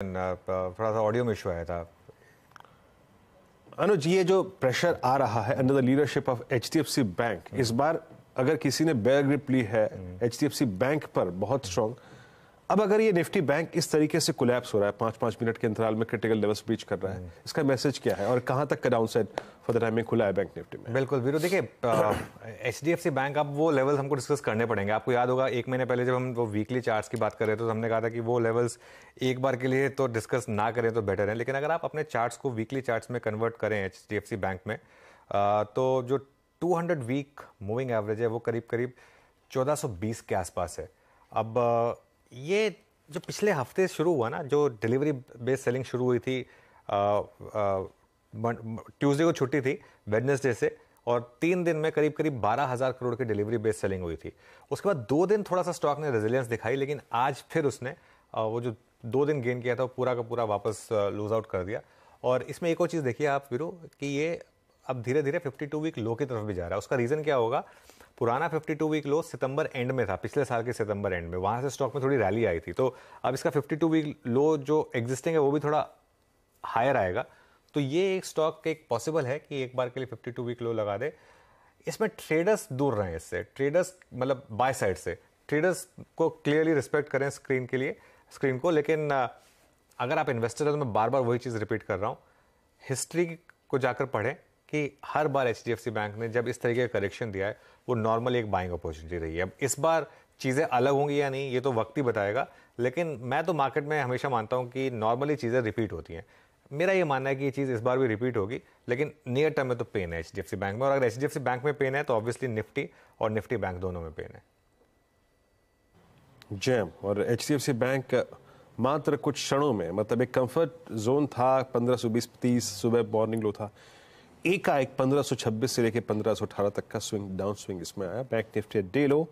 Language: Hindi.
Uh, uh, थोड़ा सा ऑडियो में इशू आया था अनुज ये जो प्रेशर आ रहा है under the leadership of H bank इस बार अगर किसी ने बेयर ग्रिप ली है एच hmm. बैंक पर बहुत स्ट्रॉन्ग अब अगर ये निफ्टी बैंक इस तरीके से कोलैप्स हो रहा है पाँच पाँच मिनट के अंतराल में क्रिटिकल लेवल्स ब्रीच कर रहा है हम्म। इसका मैसेज क्या है और कहाँ तक का down side for the time खुला है बैंक निफ्टी में बिल्कुल वीरू देखिए H D F C bank अब वो लेवल्स हमको डिस्कस करने पड़ेंगे आपको याद होगा एक महीने पहले जब हम वो वीकली चार्ट की बात कर रहे थे तो हमने कहा था कि वो लेवल्स एक बार के लिए तो डिस्कस ना करें तो बेटर है लेकिन अगर आप अपने चार्ट को वीकली चार्ट में कन्वर्ट करें H D F C bank में तो जो two hundred week moving average है वो करीब करीब चौदह सौ बीस के आसपास है अब ये जो पिछले हफ्ते शुरू हुआ ना जो डिलीवरी बेस्ड सेलिंग शुरू हुई थी ट्यूसडे को छुट्टी थी वेडनेसडे से और तीन दिन में करीब करीब बारह हज़ार करोड़ की डिलीवरी बेस्ड सेलिंग हुई थी उसके बाद दो दिन थोड़ा सा स्टॉक ने रेजिलियंस दिखाई लेकिन आज फिर उसने वो जो दो दिन गेन किया था वो पूरा का पूरा वापस लूज आउट कर दिया और इसमें एक और चीज़ देखिए आप वीरू कि ये अब धीरे धीरे 52 वीक लो की तरफ भी जा रहा है उसका रीज़न क्या होगा पुराना 52 वीक लो सितंबर एंड में था पिछले साल के सितंबर एंड में वहाँ से स्टॉक में थोड़ी रैली आई थी तो अब इसका 52 वीक लो जो एग्जिस्टिंग है वो भी थोड़ा हायर आएगा तो ये एक स्टॉक एक पॉसिबल है कि एक बार के लिए 52 वीक लो लगा दे इसमें ट्रेडर्स दूर रहें इससे ट्रेडर्स मतलब बाय साइड से ट्रेडर्स को क्लियरली रिस्पेक्ट करें स्क्रीन के लिए स्क्रीन को लेकिन अगर आप इन्वेस्टर तो मैं बार बार वही चीज़ रिपीट कर रहा हूँ हिस्ट्री को जाकर पढ़ें कि हर बार एच बैंक ने जब इस तरीके का करेक्शन दिया है वो नॉर्मल एक बाइंग अपॉर्चुनिटी रही है अब इस बार चीज़ें अलग होंगी या नहीं ये तो वक्त ही बताएगा लेकिन मैं तो मार्केट में हमेशा मानता हूँ कि नॉर्मली चीज़ें रिपीट होती हैं मेरा ये मानना है कि ये चीज़ इस बार भी रिपीट होगी लेकिन नियर टर्म में तो पेन है एच बैंक में और अगर एच बैंक में पेन है तो ऑब्वियसली निफ्टी और निफ्टी बैंक दोनों में पेन है जी और एच बैंक मात्र कुछ क्षणों में मतलब एक कंफर्ट जोन था पंद्रह सौ बीस तीस सुबह मॉर्निंग लो था एकाएक छब्बीस से लेकर पंद्रह सौ अठारह तक का स्विंग डाउन स्विंग इसमें आया बैंक निफ्टी डे लो